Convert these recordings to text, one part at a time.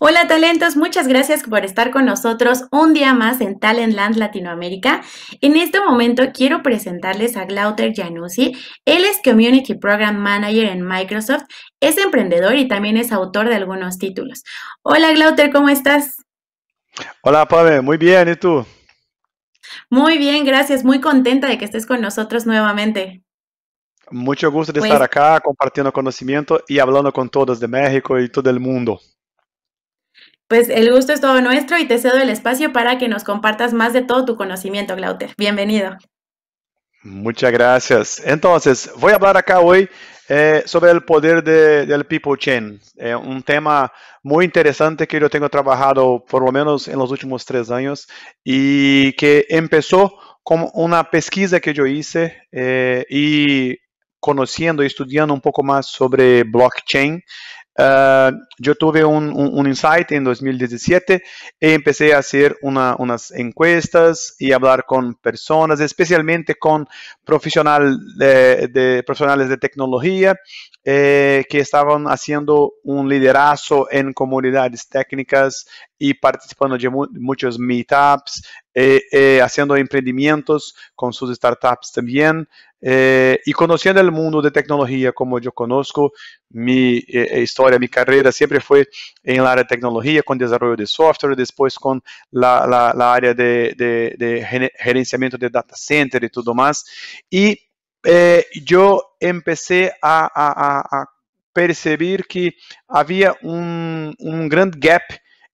Hola talentos, muchas gracias por estar con nosotros un día más en Talentland Latinoamérica. En este momento quiero presentarles a Glauter Janusi, Él es Community Program Manager en Microsoft, es emprendedor y también es autor de algunos títulos. Hola Glauter, ¿cómo estás? Hola Pame, muy bien, ¿y tú? Muy bien, gracias, muy contenta de que estés con nosotros nuevamente. Mucho gusto de estar pues acá compartiendo conocimiento y hablando con todos de México y todo el mundo. Pues el gusto es todo nuestro y te cedo el espacio para que nos compartas más de todo tu conocimiento, Glauter. Bienvenido. Muchas gracias. Entonces, voy a hablar acá hoy eh, sobre el poder del People Chain, eh, un tema muy interesante que yo tengo trabajado por lo menos en los últimos tres años y que empezó como una pesquisa que yo hice eh, y conociendo y estudiando un poco más sobre blockchain, eh, yo tuve un, insight en 2017 y e empecé a hacer unas encuestas y hablar con personas, especialmente con profesionales de tecnología eh, que estaban haciendo un liderazgo en comunidades técnicas y participando de muchos meetups, eh, haciendo emprendimientos con sus startups también. Eh, y conociendo el mundo de tecnología como yo conozco, mi eh, eh historia, mi carrera siempre fue en área de tecnología, con desarrollo de software, después con la, la, la área de, de, de, gerenciamiento de data center y todo más. Y eh, yo empecé a, a, a, percibir que había un, un gran gap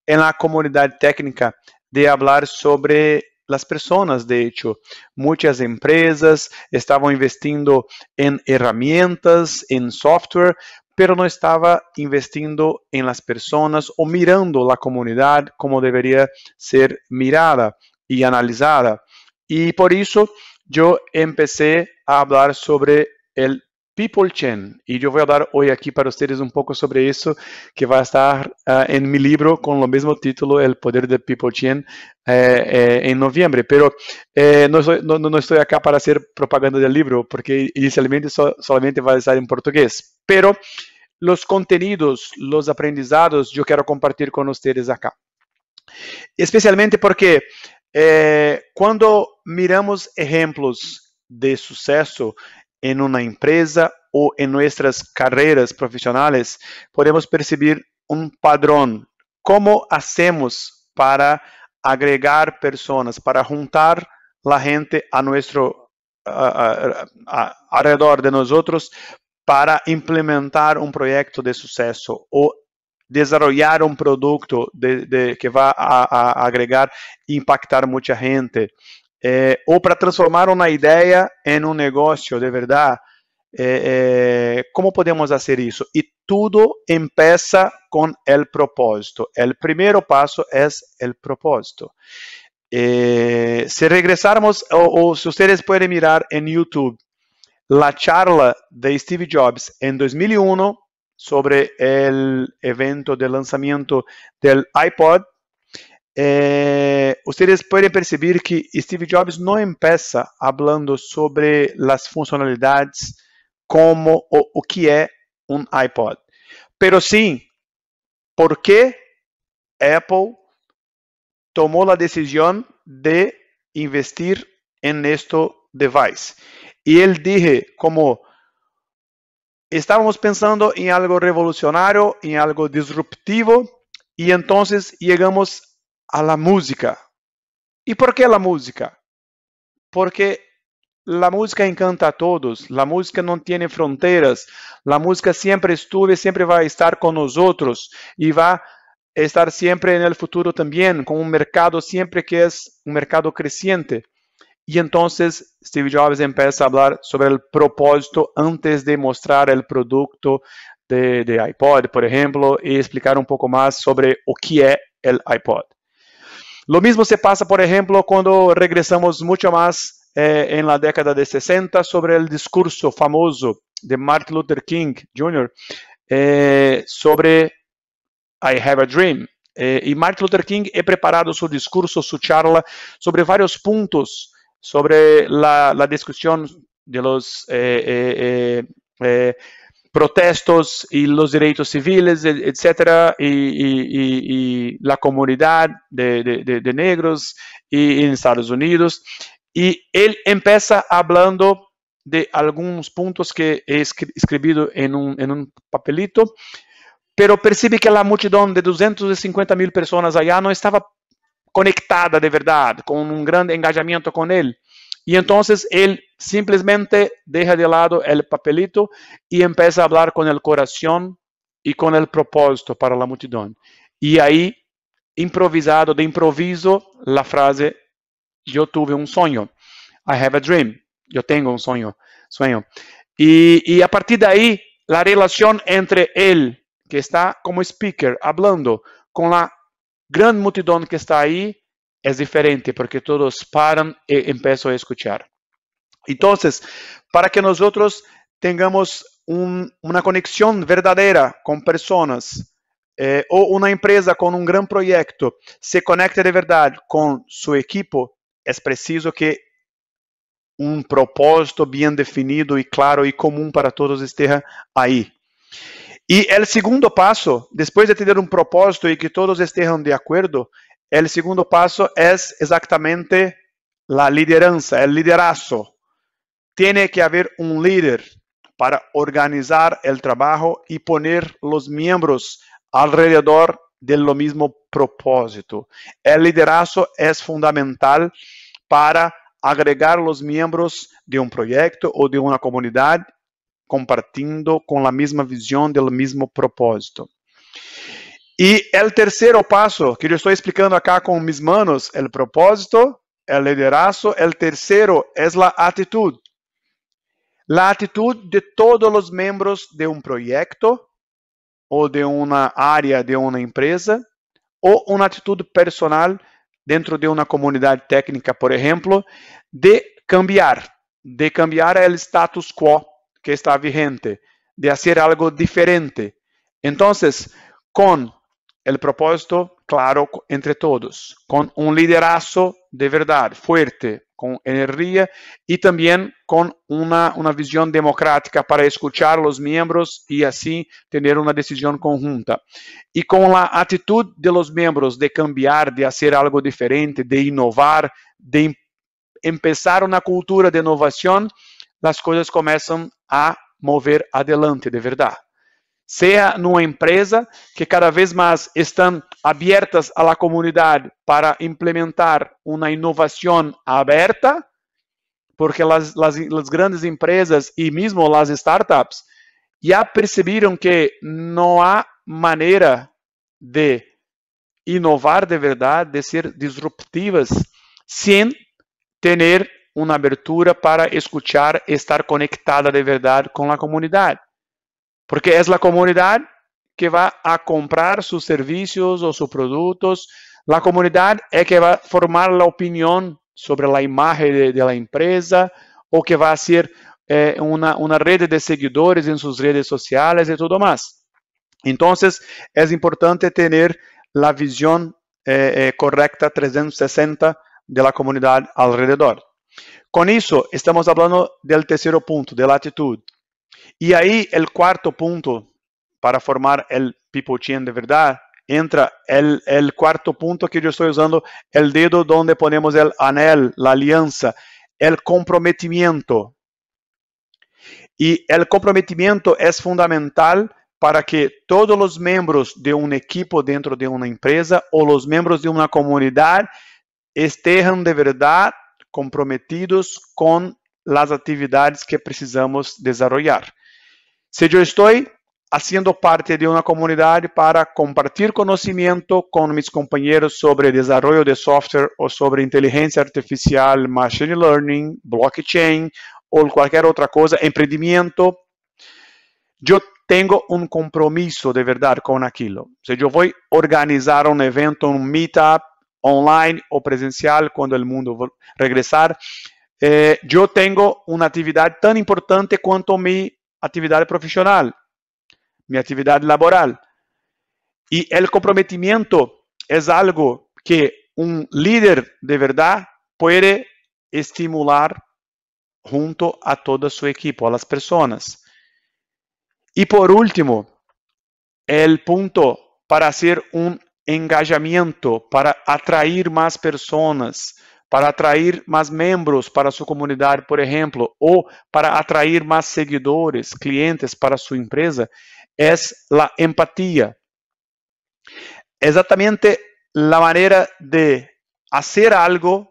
en la comunidad técnica de hablar sobre las personas, de hecho. Muchas empresas estaban investindo en herramientas, en software, pero no estaba investindo en las personas o mirando la comunidad como debería ser mirada y analizada. Y por eso yo empecé a hablar sobre el People Chain. E eu vou dar hoje aqui para vocês um pouco sobre isso, que vai estar uh, em meu livro com o mesmo título, El Poder de People Chain, eh, eh, em novembro. Pero eh, não, não, não estou aqui para fazer propaganda do livro, porque inicialmente só somente vai estar em português. Pero os conteúdos, os aprendizados, eu quero compartilhar com vocês aqui, Especialmente porque eh, quando miramos exemplos de sucesso, em uma empresa ou em nossas carreras profissionais, podemos percibir um padrão. Como hacemos para agregar pessoas, para juntar a gente a nosso alrededor de nós para implementar um projeto de sucesso ou desenvolver um produto de, de, que vá a, agregar e impactar muita gente? é, ou para transformar uma ideia em um negócio de verdade. É, é, como podemos fazer isso? E tudo começa com o propósito. O primeiro passo é o propósito. É, se regressarmos ou, ou, se vocês podem mirar em YouTube, a charla de Steve Jobs em 2001 sobre o evento de lançamento do iPod, eh, ustedes pueden percibir que Steve Jobs no empieza hablando sobre las funcionalidades como o, o que es un iPod, pero sí por qué Apple tomó la decisión de investir en este device. Y él dije como estábamos pensando en algo revolucionario, en algo disruptivo, y entonces llegamos a música. E por que a música? Porque a música encanta a todos, a música não tem fronteiras, a música sempre estuve, sempre vai estar conosco outros e vai estar sempre no futuro também, com um mercado sempre que é um mercado crescente. E então Steve Jobs começa a falar sobre o propósito antes de mostrar o produto de, de iPod, por exemplo, e explicar um pouco mais sobre o que é o iPod. Lo mismo se pasa, por ejemplo, cuando regresamos mucho más eh, en la década de 60 sobre el discurso famoso de Martin Luther King Jr. Eh, sobre I Have a Dream. Eh, y Martin Luther King he preparado su discurso, su charla, sobre varios puntos, sobre la, la discusión de los eh, eh, eh, protestos y los derechos civiles, etc y, y, y, y la comunidad de, de, de, negros y, en Estados Unidos. Y él empieza hablando de algunos puntos que he escrito en un, en un papelito, pero percibe que la multitud de 250 mil personas allá no estaba conectada de verdad, con un gran engajamiento con él. Y entonces él simplemente deja de lado el papelito y empieza a hablar con el corazón y con el propósito para la multitud. Y ahí, improvisado, de improviso, la frase, yo tuve un sueño. I have a dream. Yo tengo un sueño. sueño. Y, y a partir de ahí, la relación entre él, que está como speaker, hablando con la gran multitud que está ahí, es diferente porque todos paran y empiezan a escuchar. Entonces, para que nosotros tengamos un, una conexión verdadera con personas eh, o una empresa con un gran proyecto se conecte de verdad con su equipo, es preciso que um propósito bem definido e claro e comum para todos esteja aí. E o segundo passo, depois de ter um propósito e que todos estejam de acordo, o segundo passo é exatamente a liderança. O liderazgo. tem que haver um líder para organizar o trabalho e poner os membros alrededor do mesmo propósito. O liderazgo é fundamental para agregar os membros de um projeto ou de uma comunidade, compartindo com a mesma visão, do mesmo propósito. E o terceiro passo que eu estou explicando acá com mis manos, o propósito, o liderazgo, o terceiro é a atitude. A atitude de todos os membros de um projeto ou de uma área de uma empresa ou uma atitude personal dentro de uma comunidade técnica, por exemplo, de cambiar, de cambiar el status quo que está vigente, de fazer algo diferente. Então, com el propósito claro entre todos, con un liderazgo de verdad fuerte, con energía y también con una, una visión democrática para escuchar a los miembros y así tener una decisión conjunta. Y con la actitud de los miembros de cambiar, de hacer algo diferente, de innovar, de empezar una cultura de innovación, las cosas comienzan a mover adelante de verdad seja numa empresa que cada vez mais estão abertas à comunidade para implementar uma inovação aberta, porque as, grandes empresas e mesmo as startups já perceberam que não há maneira de inovar de verdade, de ser disruptivas, sem ter uma abertura para escutar, estar conectada de verdade com a comunidade porque es la comunidad que va a comprar sus servicios o sus productos. La comunidad es que va a formar la opinión sobre la imagen de, de la empresa o que va a ser eh, una, una, red de seguidores en sus redes sociales y todo más. Entonces, es importante tener la visión eh, eh correcta 360 de la comunidad alrededor. Con eso, estamos hablando del tercer punto, de la actitud. E aí, o quarto ponto para formar people pipotín de verdade entra o quarto ponto que eu estou usando, o dedo onde ponemos o anel, a aliança, o comprometimento. E o comprometimento é fundamental para que todos os membros de um equipo dentro de uma empresa ou os membros de uma comunidade estejam de verdade comprometidos com las atividades que precisamos desenvolver. Se eu estou fazendo parte de uma comunidade para compartilhar conhecimento com meus companheiros sobre desenvolvimento de software ou sobre inteligência artificial, machine learning, blockchain ou qualquer outra coisa, empreendimento, eu tenho um compromisso de verdade com aquilo. Se eu vou organizar um evento, um meetup online ou presencial quando o mundo regressar, eh, tenho uma atividade tão importante quanto minha atividade profissional, minha atividade laboral. e o comprometimento é algo que um líder de verdade pode estimular junto a todo su equipo, a as pessoas. E por último, o ponto para ser um engajamento para atrair mais pessoas para atrair mais membros para sua comunidade, por exemplo, ou para atrair mais seguidores, clientes para sua empresa, é a empatia. Exatamente a maneira de fazer algo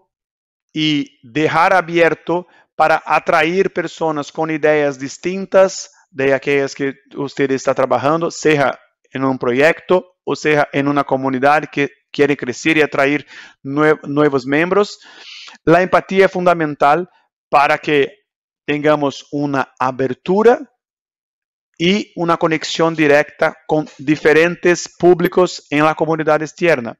e deixar aberto para atrair pessoas com ideias distintas de aquelas que você está trabalhando, seja em um projeto ou seja em uma comunidade que quiere crecer y atraer nuevos miembros. La empatía es fundamental para que tengamos una abertura y una conexión directa con diferentes públicos en la comunidad externa.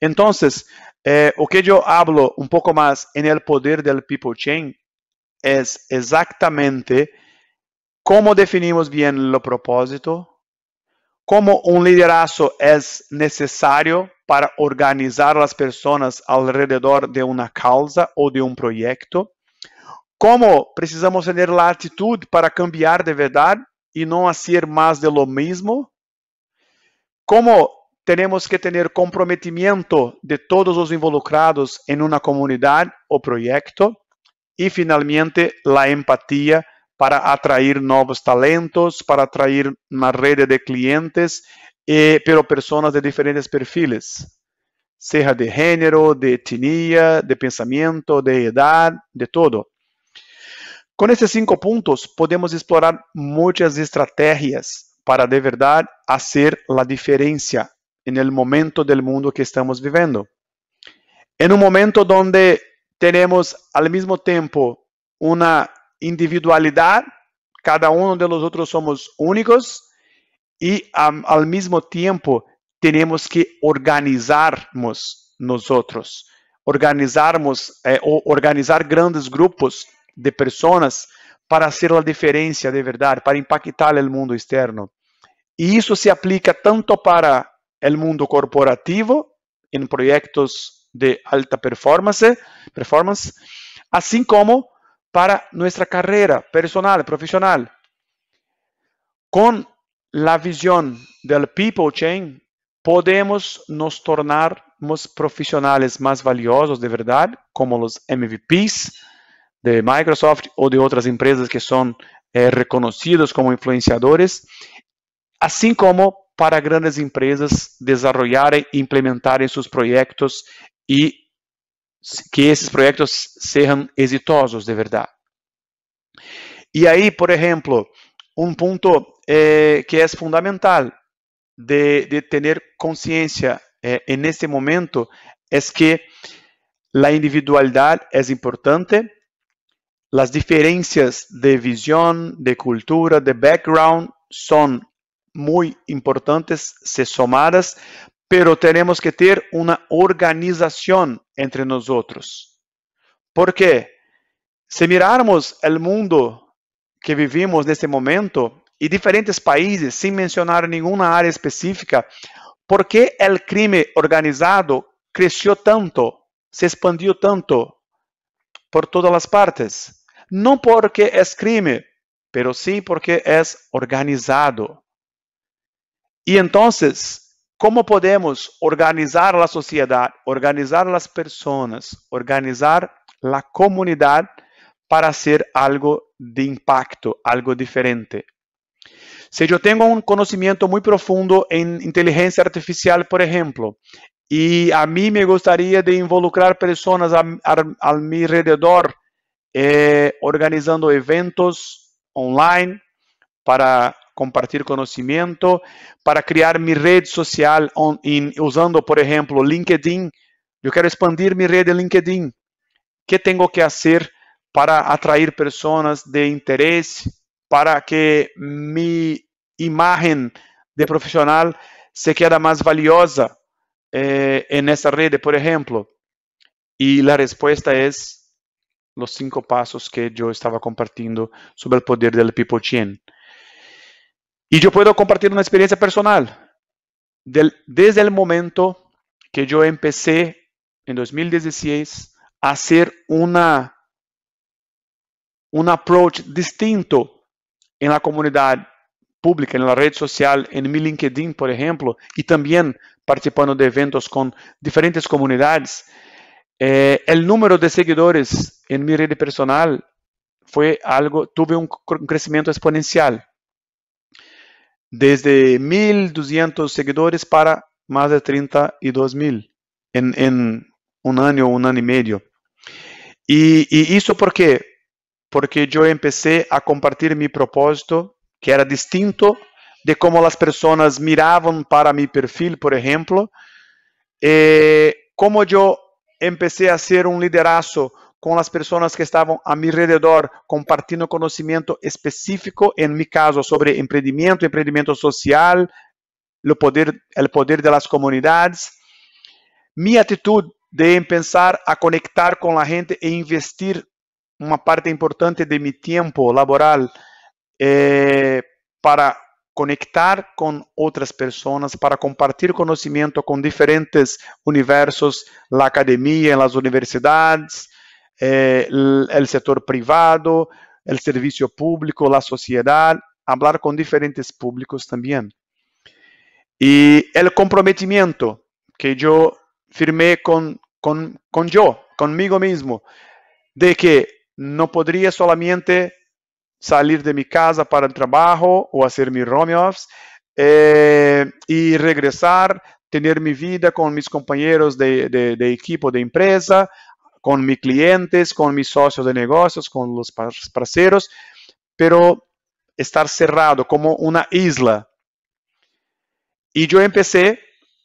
Entonces, lo eh, que yo hablo un poco más en el poder del People Chain es exactamente cómo definimos bien lo propósito, como um liderazgo é necessário para organizar as pessoas ao redor de uma causa ou de um projeto, como precisamos ter a atitude para cambiar de verdade e não fazer mais de lo mesmo, como temos que ter comprometimento de todos os involucrados em uma comunidade ou projeto, e finalmente, a empatia para atrair novos talentos, para atrair uma rede de clientes, e pelo pessoas de diferentes perfis, seja de gênero, de etnia, de pensamento, de idade, de todo. Com esses cinco pontos, podemos explorar muitas estratégias para de verdade fazer a diferença no momento do mundo que estamos vivendo. Em um momento onde temos ao mesmo tempo uma individualidade cada um de outros somos únicos e um, mesmo tempo tiempo tenemos que nos outros organizarmos eh, organizar grandes grupos de pessoas para ser a diferença de verdade para impactar o mundo externo. e isso se aplica tanto para o mundo corporativo em projetos de alta performance, performance assim como para nuestra carrera personal, profesional. Con la visión del People Chain, podemos nos tornarmos profissionais mais valiosos de verdade, como os MVPs de Microsoft ou de outras empresas que são eh, como influenciadores, assim como para grandes empresas desenvolverem e implementarem seus projetos e que esses projetos sejam exitosos de verdade. E aí, por exemplo, um ponto eh, que é fundamental de, de ter consciência eh, neste momento é que a individualidade é importante, as diferenças de visão, de cultura, de background são muito importantes se somadas pero tenemos que ter uma organização entre nós outros. Porque se mirarmos o mundo que vivimos neste momento e diferentes países, sem mencionar nenhuma área específica, por que o crime organizado cresceu tanto, se expandiu tanto por todas as partes? Não porque é crime, pero sim porque é organizado. E então, como podemos organizar a sociedade, organizar as pessoas, organizar a comunidade para ser algo de impacto, algo diferente? Se eu tenho um conhecimento muito profundo em inteligência artificial, por exemplo, e a mim me gostaria de involucrar pessoas a, ao meu redor, eh, organizando eventos online para compartilhar conhecimento para criar minha rede social on, in, usando, por exemplo, LinkedIn. Eu quero expandir minha rede LinkedIn. O que tenho que fazer para atrair pessoas de interés, para que minha imagen de profissional se quede mais valiosa eh, en rede, por exemplo? E a resposta é os cinco passos que eu estava compartilhando sobre o poder do People Chain. Y yo puedo compartir una experiencia personal. desde el momento que yo empecé en 2016 a hacer una, un approach distinto en la comunidad pública, en la red social, en mi LinkedIn, por ejemplo, y también participando de eventos con diferentes comunidades, eh, el número de seguidores en mi red personal fue algo, tuve un crecimiento exponencial. desde 1.200 seguidores para mais de 32.000 mil em um ano ou um ano e meio. E isso por quê? Porque eu comecei a compartilhar meu propósito, que era distinto de como as pessoas miravam para meu perfil, por exemplo, e eh, como eu comecei a ser um liderazgo com as pessoas que estavam a meu redor compartilhando conhecimento específico, em meu caso, sobre empreendimento, empreendimento social, o poder, o poder das comunidades. minha atitude de pensar a conectar com a gente e investir uma parte importante de meu tempo laboral eh, para conectar com outras pessoas, para compartilhar conhecimento com diferentes universos, na academia, nas universidades, Eh, el, sector privado, el servicio público, la sociedad, hablar con diferentes públicos también. Y el comprometimiento que yo firmé con, con yo, conmigo mismo, de que no podría solamente salir de mi casa para el trabajo o hacer mi home office eh, y regresar, tener mi vida con mis compañeros de, equipo de empresa, con mis clientes, con mis socios de negocios, con los parceros, pero estar cerrado como una isla. Y yo empecé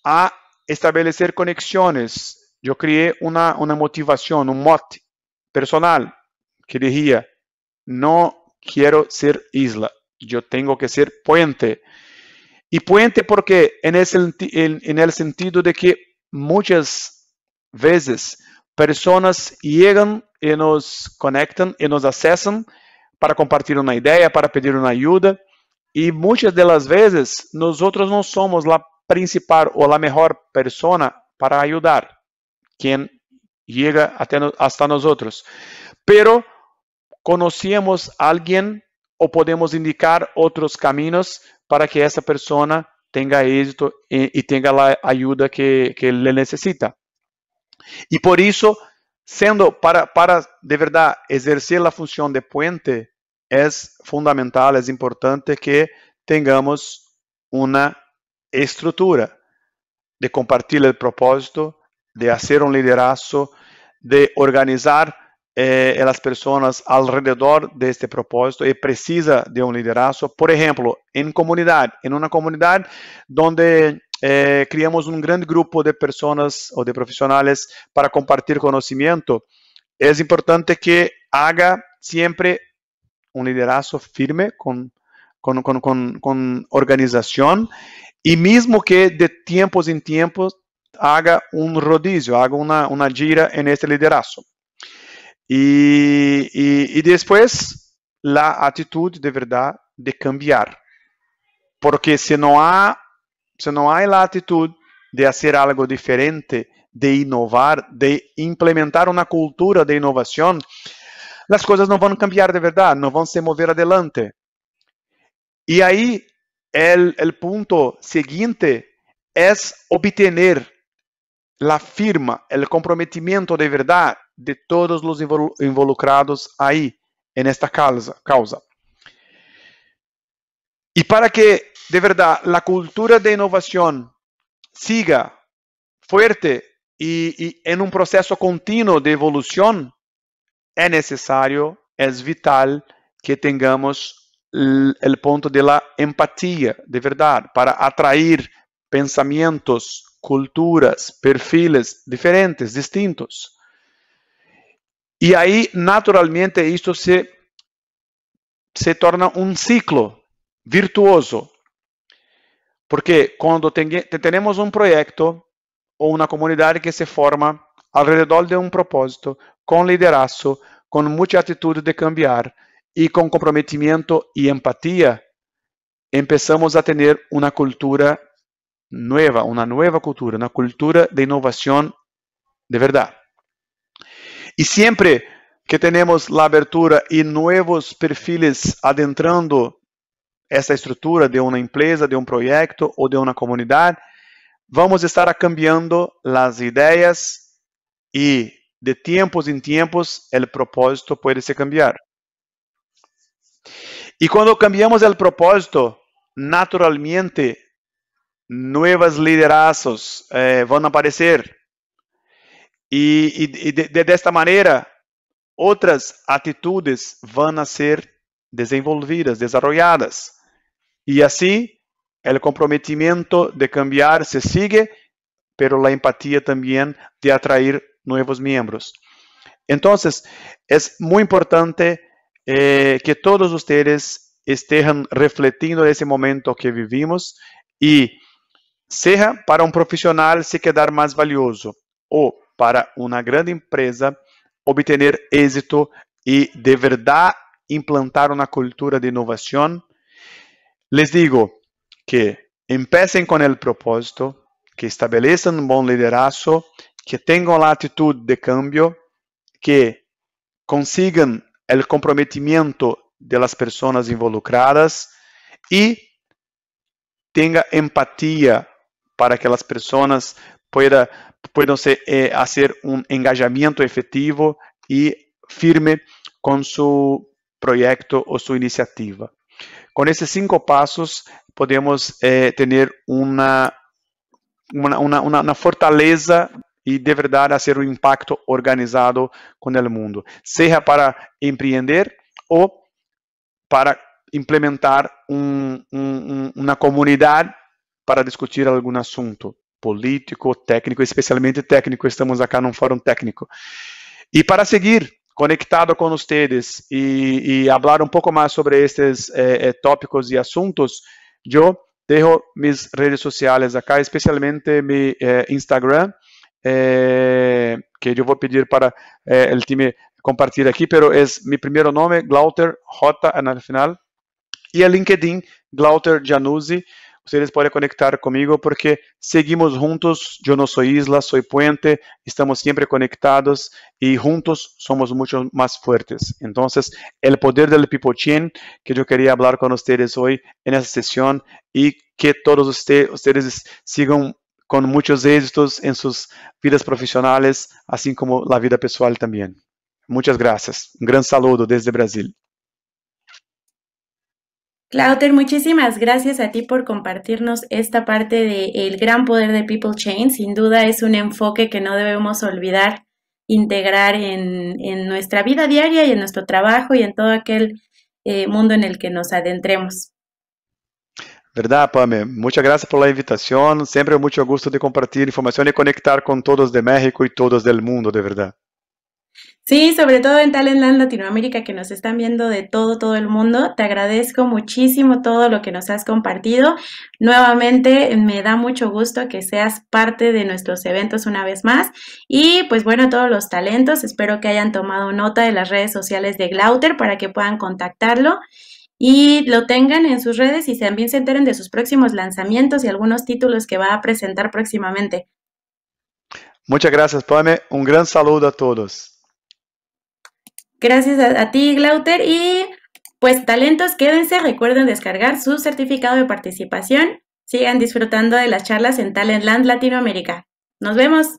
a establecer conexiones. Yo creé una, motivación, un mote personal que decía, no quiero ser isla, yo tengo que ser puente. Y puente porque en en el sentido de que muchas veces Personas chegam e nos conectam e nos acessam para compartilhar uma ideia, para pedir uma ajuda. E muitas das vezes, nós outros não somos a principal ou a melhor pessoa para ajudar quem chega até nós. Mas Pero conhecemos alguém ou podemos indicar outros caminhos para que essa pessoa tenha êxito e, e tenha a ajuda que, que ele necessita. E por isso, sendo para, para de verdade exercer a função de puente, é fundamental, é importante que tenhamos uma estrutura de compartilhar o propósito, de fazer um liderazgo, de organizar eh, pessoas personas alrededor deste propósito e precisa de um liderazgo. Por exemplo, em comunidade, em uma comunidade onde eh, criamos um grande grupo de pessoas ou de profissionais para compartilhar conhecimento, é importante que haja sempre um liderazgo firme com, com, com, com, com organização e mesmo que de tempos em tempos haja um rodízio, haja uma, uma gira nesse liderazgo. E, e, e depois, a atitude de verdade de cambiar. Porque se não há se não há a atitude de fazer algo diferente, de inovar, de implementar uma cultura de inovação, as coisas não vão cambiar de verdade, não vão se mover adelante. E aí, o ponto seguinte é obter a firma, o comprometimento de verdade de todos os involucrados aí, nesta esta causa. E para que de verdad la cultura de innovación siga fuerte y, y en un proceso continuo de evolución, es necesario, es vital que tengamos el, el punto de la empatía, de verdad, para atraer pensamientos, culturas, perfiles diferentes, distintos. E aí, naturalmente, isto se, se torna um ciclo virtuoso. Porque quando temos um projeto ou uma comunidade que se forma alrededor de um propósito, com liderazgo, com muita atitude de cambiar e com comprometimento e empatia, começamos a ter uma cultura nova, uma nova cultura, uma cultura de inovação de verdade. E sempre que temos a abertura e novos perfis adentrando essa estrutura de uma empresa, de um projeto ou de uma comunidade, vamos estar cambiando as ideias e de tempos em tempos o propósito pode se cambiar. E quando cambiamos o propósito, naturalmente novos lideranças eh, vão aparecer. E, e, e de, de, desta maneira, outras atitudes vão ser desenvolvidas, desarrolladas. E assim, o comprometimento de cambiar se sigue, pero a empatia também de atrair novos membros. Então, é muito importante eh, que todos vocês estejam refletindo nesse momento que vivimos e seja para um profissional se quedar mais valioso ou para uma grande empresa obter êxito e de verdade implantar una cultura de innovación, les digo que empiecen con el propósito, que establezcan un buen liderazgo, que tengan la actitud de cambio, que consigan el comprometimiento de las personas involucradas y tenga empatía para que las personas puedan, puedan eh, hacer un engajamiento efectivo y firme con su projeto ou sua iniciativa. Com esses cinco passos podemos eh, ter uma uma uma uma fortaleza e de verdade fazer um impacto organizado com o mundo, seja para empreender ou para implementar um, um, uma comunidade para discutir algum assunto político, técnico, especialmente técnico, estamos aqui num fórum técnico. E para seguir, conectado com vocês e, e falar um pouco mais sobre estes eh, eh, tópicos e assuntos, eu deixo minhas redes sociais aqui, especialmente meu eh, Instagram, eh, que eu vou pedir para eh, o time compartilhar aqui, mas é meu primeiro nome, Glauter Rota, no final, e o LinkedIn, Glauter Januzzi. Vocês podem conectar comigo porque seguimos juntos. Eu não sou isla, sou puente. Estamos sempre conectados e juntos somos muito mais fortes. Então, o poder do Pipochín que eu queria falar com vocês hoje nessa esta e que todos vocês sigam com muitos êxitos em suas vidas profissionais, assim como na vida pessoal também. Muitas graças. Um grande saludo desde Brasil. Clauter, muchísimas gracias a ti por compartirnos esta parte del gran poder de People Chain. Sin duda es un enfoque que no debemos olvidar integrar en, nuestra vida diaria y en nuestro trabajo y en todo aquel eh, mundo en el que nos adentremos. ¿Verdad, Pame? Muchas gracias por la invitación. Siempre mucho gusto de compartir información y conectar con todos de México y todos del mundo, de verdad. Sí, sobre todo en Land Latinoamérica que nos están viendo de todo, todo el mundo. Te agradezco muchísimo todo lo que nos has compartido. Nuevamente me da mucho gusto que seas parte de nuestros eventos una vez más. Y pues bueno, todos los talentos, espero que hayan tomado nota de las redes sociales de Glauter para que puedan contactarlo y lo tengan en sus redes y también se enteren de sus próximos lanzamientos y algunos títulos que va a presentar próximamente. Muchas gracias, Pame. Un gran saludo a todos. Gracias a, ti, Glauter. Y pues talentos, quédense, recuerden descargar su certificado de participación. Sigan disfrutando de las charlas en Talentland Latinoamérica. Nos vemos.